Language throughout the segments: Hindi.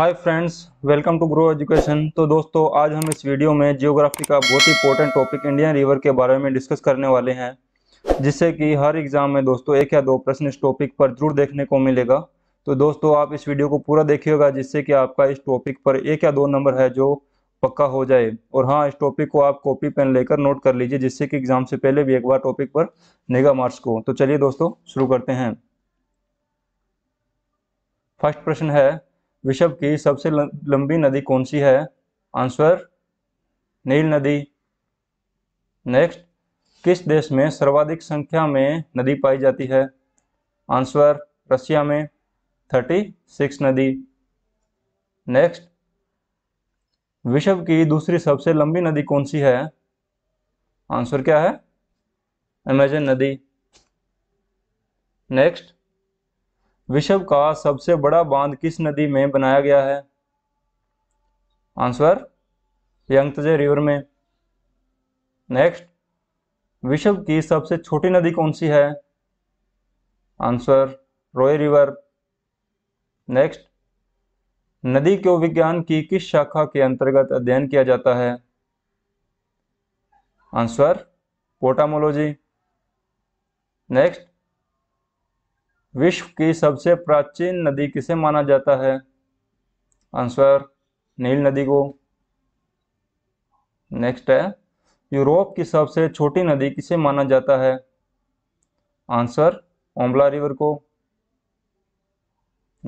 hi friends welcome to Grow Education तो दोस्तों आज हम इस वीडियो में जियोग्राफी का बहुत ही इंपॉर्टेंट टॉपिक इंडियन रिवर के बारे में डिस्कस करने वाले हैं जिससे कि हर एग्ज़ाम में दोस्तों एक या दो प्रश्न इस टॉपिक पर जरूर देखने को मिलेगा तो दोस्तों आप इस वीडियो को पूरा देखिएगा जिससे कि आपका इस टॉपिक पर एक या दो नंबर है जो पक्का हो जाए और हाँ इस टॉपिक को आप कॉपी पेन लेकर नोट कर लीजिए जिससे कि एग्ज़ाम से पहले भी एक बार टॉपिक पर नेगा मार्क्स को तो चलिए दोस्तों शुरू करते हैं फर्स्ट प्रश्न है विश्व की सबसे लंबी नदी कौन सी है आंसर नील नदी नेक्स्ट किस देश में सर्वाधिक संख्या में नदी पाई जाती है आंसर रसिया में थर्टी सिक्स नदी नेक्स्ट विश्व की दूसरी सबसे लंबी नदी कौन सी है आंसर क्या है अमेजन नदी नेक्स्ट विश्व का सबसे बड़ा बांध किस नदी में बनाया गया है आंसर यंगतजे रिवर में नेक्स्ट विश्व की सबसे छोटी नदी कौन सी है आंसर रोय रिवर नेक्स्ट नदी के विज्ञान की किस शाखा के अंतर्गत अध्ययन किया जाता है आंसर पोटामोलॉजी नेक्स्ट विश्व की सबसे प्राचीन नदी किसे माना जाता है आंसर नील नदी को नेक्स्ट है यूरोप की सबसे छोटी नदी किसे माना जाता है आंसर ओम्बला रिवर को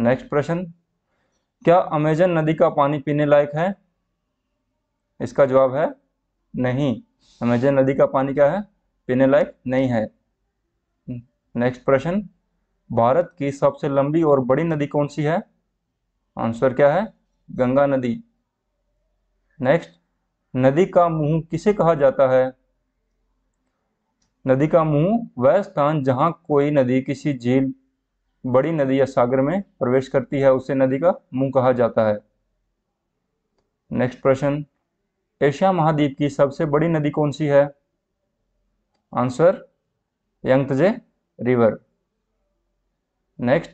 नेक्स्ट प्रश्न क्या अमेजन नदी का पानी पीने लायक है इसका जवाब है नहीं अमेजन नदी का पानी क्या है पीने लायक नहीं है नेक्स्ट प्रश्न भारत की सबसे लंबी और बड़ी नदी कौन सी है आंसर क्या है गंगा नदी नेक्स्ट नदी का मुंह किसे कहा जाता है नदी का मुंह वह स्थान जहां कोई नदी किसी झील बड़ी नदी या सागर में प्रवेश करती है उसे नदी का मुंह कहा जाता है नेक्स्ट प्रश्न एशिया महाद्वीप की सबसे बड़ी नदी कौन सी है answer Yangtze river next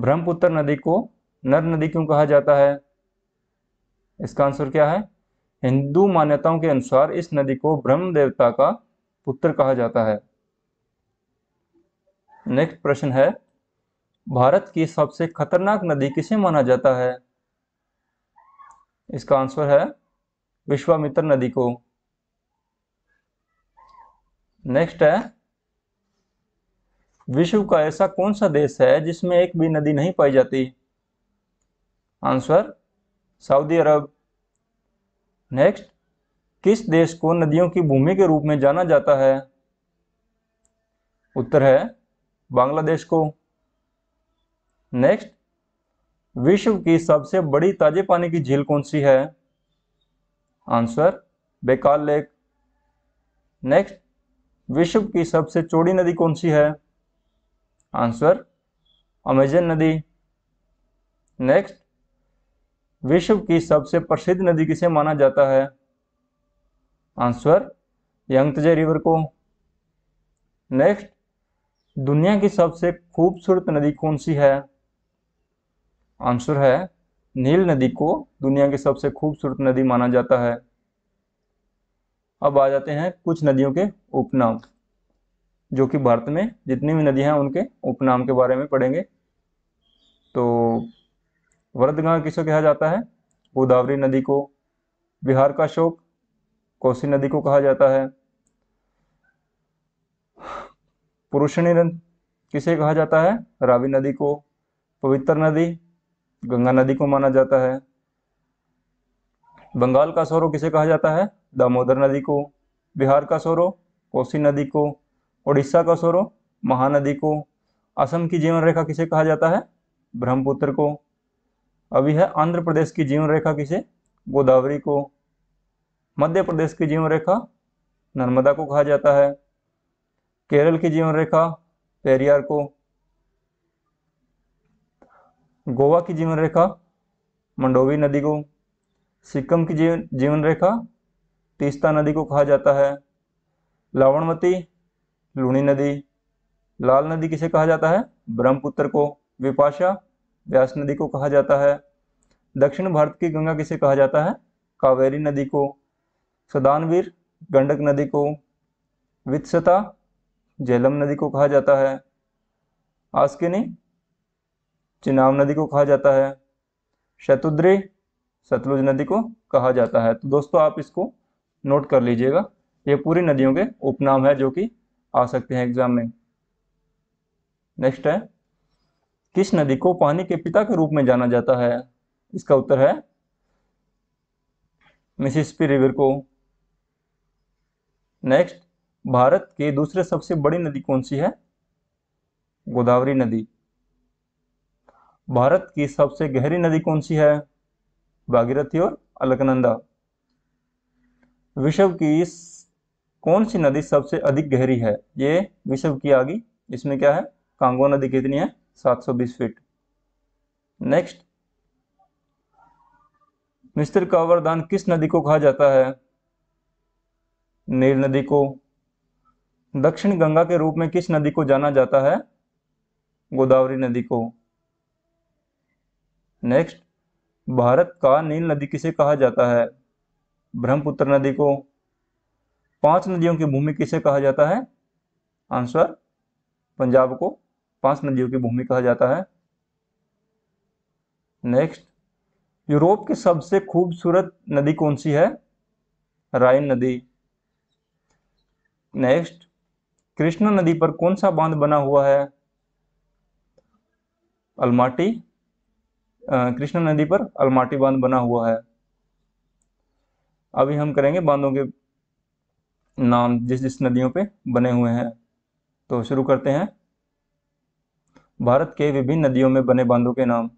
Brahmaputra नदी को नर नदी क्यों कहा जाता है इसका आंसर क्या है हिंदू मान्यताओं के अनुसार इस नदी को ब्रह्म देवता का पुत्र कहा जाता है नेक्स्ट प्रश्न है भारत की सबसे खतरनाक नदी किसे माना जाता है इसका आंसर है विश्वामित्र नदी को नेक्स्ट है विश्व का ऐसा कौन सा देश है जिसमें एक भी नदी नहीं पाई जाती आंसर सऊदी अरब नेक्स्ट किस देश को नदियों की भूमि के रूप में जाना जाता है उत्तर है बांग्लादेश को नेक्स्ट विश्व की सबसे बड़ी ताजे पानी की झील कौन सी है आंसर बेकाल लेक नेक्स्ट विश्व की सबसे चौड़ी नदी कौन सी है आंसर अमेजन नदी नेक्स्ट विश्व की सबसे प्रसिद्ध नदी किसे माना जाता है आंसर यंगतजे रिवर को नेक्स्ट दुनिया की सबसे खूबसूरत नदी कौन सी है आंसर है नील नदी को दुनिया की सबसे खूबसूरत नदी माना जाता है अब आ जाते हैं कुछ नदियों के उपनाम जो कि भारत में जितनी भी नदियां हैं उनके उपनाम के बारे में पढ़ेंगे तो वरदगाह किसको कहा जाता है गोदावरी नदी को बिहार का शोक कोसी नदी को कहा जाता है पुरुषणी किसे कहा जाता है रावी नदी को पवित्र नदी गंगा नदी को माना जाता है बंगाल का सौरव किसे कहा जाता है दामोदर नदी को बिहार का सौरव कोसी नदी को उड़ीसा का सोरो महानदी को असम की जीवन रेखा किसे कहा जाता है ब्रह्मपुत्र को अभी है आंध्र प्रदेश की जीवन रेखा किसे गोदावरी को मध्य प्रदेश की जीवन रेखा नर्मदा को कहा जाता है केरल की जीवन रेखा पेरियार को गोवा की जीवन रेखा मंडोवी नदी को सिक्किम की जीवन जीवन रेखा तीस्ता नदी को कहा जाता है लावणमती लूणी नदी लाल नदी किसे कहा जाता है ब्रह्मपुत्र को विपाशा व्यास नदी को कहा जाता है दक्षिण भारत की गंगा किसे कहा जाता है कावेरी नदी को सदानवीर गंडक नदी को वित्सता झेलम नदी को कहा जाता है आस्किनी चिनाव नदी को कहा जाता है शतुद्री सतलुज नदी को कहा जाता है तो दोस्तों आप इसको नोट कर लीजिएगा ये पूरी नदियों के उपनाम है जो कि आ सकते हैं एग्जाम में नेक्स्ट है किस नदी को पानी के पिता के रूप में जाना जाता है इसका उत्तर है मिसिस्पी रिवर को नेक्स्ट भारत के दूसरे सबसे बड़ी नदी कौन सी है गोदावरी नदी भारत की सबसे गहरी नदी कौन सी है भागीरथी और अलकनंदा विश्व की कौन सी नदी सबसे अधिक गहरी है ये विश्व की आगे इसमें क्या है कांगो नदी कितनी है 720 फीट नेक्स्ट मिस्र का वरदान किस नदी को कहा जाता है नील नदी को दक्षिण गंगा के रूप में किस नदी को जाना जाता है गोदावरी नदी को नेक्स्ट भारत का नील नदी किसे कहा जाता है ब्रह्मपुत्र नदी को पांच नदियों की भूमि किसे कहा जाता है आंसर पंजाब को पांच नदियों की भूमि कहा जाता है नेक्स्ट यूरोप की सबसे खूबसूरत नदी कौन सी है राइन नदी नेक्स्ट कृष्णा नदी पर कौन सा बांध बना हुआ है अलमाटी कृष्णा नदी पर अलमाटी बांध बना हुआ है अभी हम करेंगे बांधों के नाम जिस जिस नदियों पे बने हुए हैं तो शुरू करते हैं भारत के विभिन्न नदियों में बने बांधों के नाम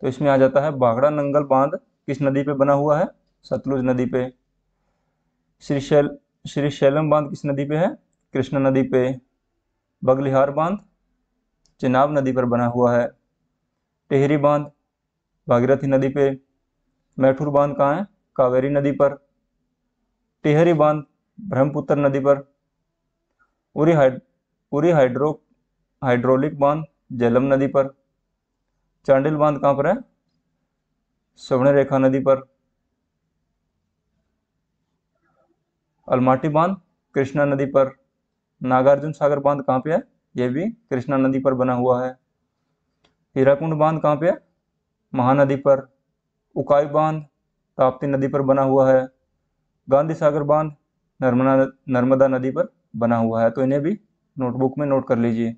तो इसमें आ जाता है भाखड़ा नंगल बांध किस नदी पे बना हुआ है सतलुज नदी पे श्री शैल श्री शैलम बांध किस नदी पे है कृष्णा नदी पे बगलिहार बांध चिनाब नदी पर बना हुआ है टेहरी बांध भागीरथी नदी पे मैठूर बांध कहाँ है कावेरी नदी पर टिहरी बांध ब्रह्मपुत्र नदी पर उरी हाइड उरी हाइड्रो हाइड्रोलिक बांध जलम नदी पर चांडिल बांध कहाँ पर है स्वर्ण रेखा नदी पर अलमाटी बांध कृष्णा नदी पर नागार्जुन सागर बांध कहाँ पे है यह भी कृष्णा नदी पर बना हुआ है हीराकुंड बांध कहाँ पे है महानदी पर उकाई बांध ताप्ती नदी पर बना हुआ है गांधी सागर बांध नर्मदा नर्मदा नदी पर बना हुआ है तो इन्हें भी नोटबुक में नोट कर लीजिए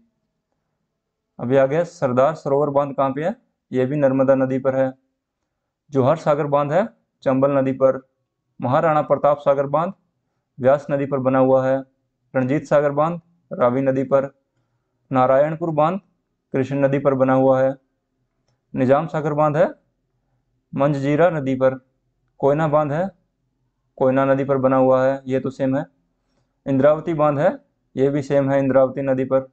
अभी आ गया सरदार सरोवर बांध कहाँ पे है यह भी नर्मदा नदी पर है जोहर सागर बांध है चंबल नदी पर महाराणा प्रताप सागर बांध व्यास नदी पर बना हुआ है रणजीत सागर बांध रावी नदी पर नारायणपुर बांध कृष्ण नदी पर बना हुआ है निजाम सागर बांध है मंजजीरा नदी पर कोयना बांध है कोयना नदी पर बना हुआ है ये तो सेम है इंद्रावती बांध है ये भी सेम है इंद्रावती नदी पर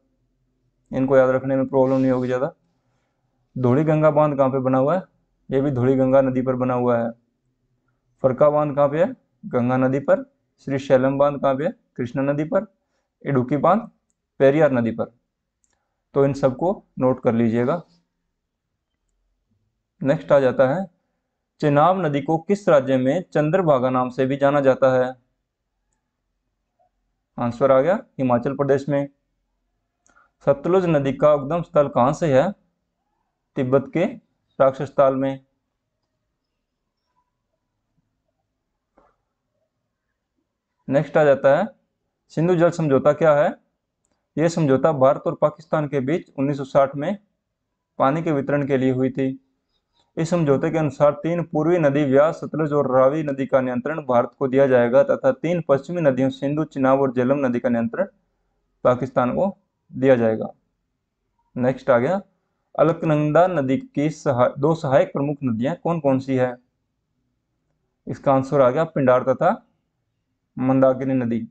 इनको याद रखने में प्रॉब्लम नहीं होगी ज़्यादा धूड़ी गंगा बांध कहाँ पे बना हुआ है ये भी धूड़ी गंगा नदी पर बना हुआ है फरका बांध कहाँ पे है गंगा नदी पर श्री शैलम बांध कहाँ पे है कृष्णा नदी पर इडुकी बांध पेरियार नदी पर तो इन सबको नोट कर लीजिएगा नेक्स्ट आ जाता है चेनाब नदी को किस राज्य में चंद्रभागा नाम से भी जाना जाता है आंसर आ गया हिमाचल प्रदेश में सतलुज नदी का उद्गम स्थल कहां से है तिब्बत के राक्षस ताल में नेक्स्ट आ जाता है सिंधु जल समझौता क्या है यह समझौता भारत और पाकिस्तान के बीच 1960 में पानी के वितरण के लिए हुई थी इस समझौते के अनुसार तीन पूर्वी नदी व्यास सतलज और रावी नदी का नियंत्रण भारत को दिया जाएगा तथा तीन पश्चिमी नदियों सिंधु चिनाब और जेलम नदी का नियंत्रण पाकिस्तान को दिया जाएगा नेक्स्ट आ गया अलकनंदा नदी की सहा, दो सहायक प्रमुख नदियां कौन कौन सी है इसका आंसर आ गया पिंडार तथा मंदाकिनी नदी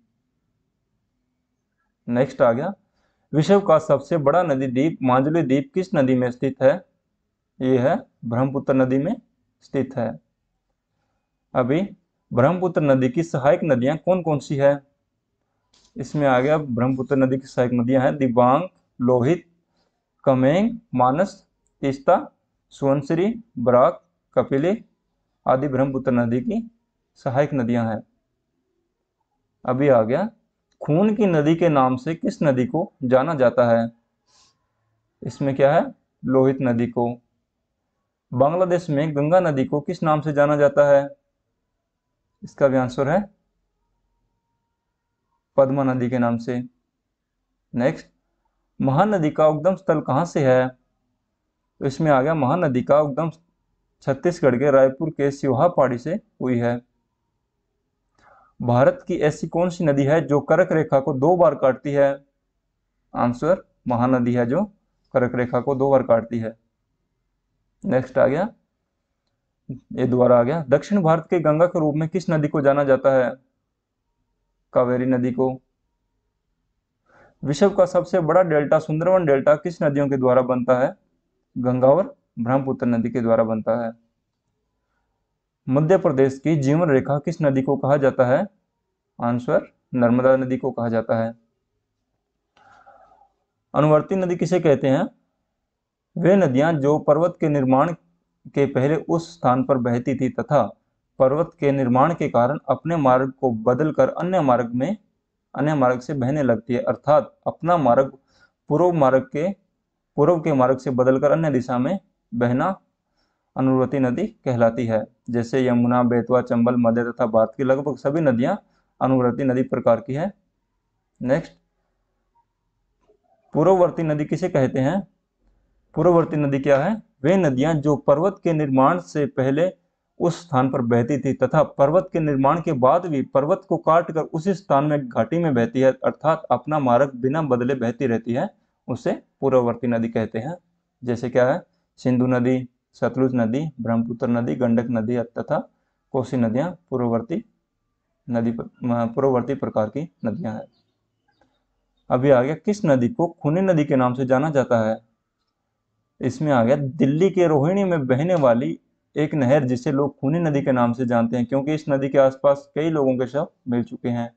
नेक्स्ट आ गया विश्व का सबसे बड़ा नदी द्वीप मांजली द्वीप किस नदी में स्थित है यह है ब्रह्मपुत्र नदी में स्थित है अभी ब्रह्मपुत्र नदी की सहायक नदियां कौन कौन सी है इसमें आ गया ब्रह्मपुत्र नदी की सहायक नदियां हैं दिबांग लोहित कमेंग मानस तीस्ता सुवनश्री बराक कपिली आदि ब्रह्मपुत्र नदी की सहायक नदियां हैं अभी आ गया खून की नदी के नाम से किस नदी को जाना जाता है इसमें क्या है लोहित नदी को बांग्लादेश में गंगा नदी को किस नाम से जाना जाता है इसका भी आंसर है पद्मा नदी के नाम से नेक्स्ट महानदी का उद्गम स्थल कहाँ से है तो इसमें आ गया महानदी का उद्गम छत्तीसगढ़ के रायपुर के सिवहा पहाड़ी से हुई है भारत की ऐसी कौन सी नदी है जो करक रेखा को दो बार काटती है आंसर महानदी है जो करक रेखा को दो बार काटती है नेक्स्ट आ गया ये दोबारा आ गया दक्षिण भारत के गंगा के रूप में किस नदी को जाना जाता है कावेरी नदी को विश्व का सबसे बड़ा डेल्टा सुंदरवन डेल्टा किस नदियों के द्वारा बनता है गंगा और ब्रह्मपुत्र नदी के द्वारा बनता है मध्य प्रदेश की जीवन रेखा किस नदी को कहा जाता है आंसर नर्मदा नदी को कहा जाता है अनुवर्ती नदी किसे कहते हैं वे नदियां जो पर्वत के निर्माण के पहले उस स्थान पर बहती थी तथा पर्वत के निर्माण के कारण अपने मार्ग को बदलकर अन्य मार्ग में अन्य मार्ग से बहने लगती है अर्थात अपना मार्ग पूर्व मार्ग के पूर्व के मार्ग से बदलकर अन्य दिशा में बहना अनुवर्ती नदी कहलाती है जैसे यमुना बेतवा चंबल मध्य तथा भारत की लगभग सभी नदियां अनुवर्ती नदी प्रकार की है नेक्स्ट पूर्ववर्ती नदी किसे कहते हैं पूर्ववर्ती नदी क्या है वे नदियां जो पर्वत के निर्माण से पहले उस स्थान पर बहती थी तथा पर्वत के निर्माण के बाद भी पर्वत को काट कर उसी स्थान में घाटी में बहती है अर्थात अपना मार्ग बिना बदले बहती रहती है उसे पूर्ववर्ती नदी कहते हैं जैसे क्या है सिंधु नदी सतलुज नदी ब्रह्मपुत्र नदी गंडक नदी तथा कोसी नदियां पूर्ववर्ती नदी पूर्ववर्ती प्रकार की नदियां हैं अभी आ गया किस नदी को खूनी नदी के नाम से जाना जाता है इसमें आ गया दिल्ली के रोहिणी में बहने वाली एक नहर जिसे लोग खूनी नदी के नाम से जानते हैं क्योंकि इस नदी के आसपास कई लोगों के शव मिल चुके हैं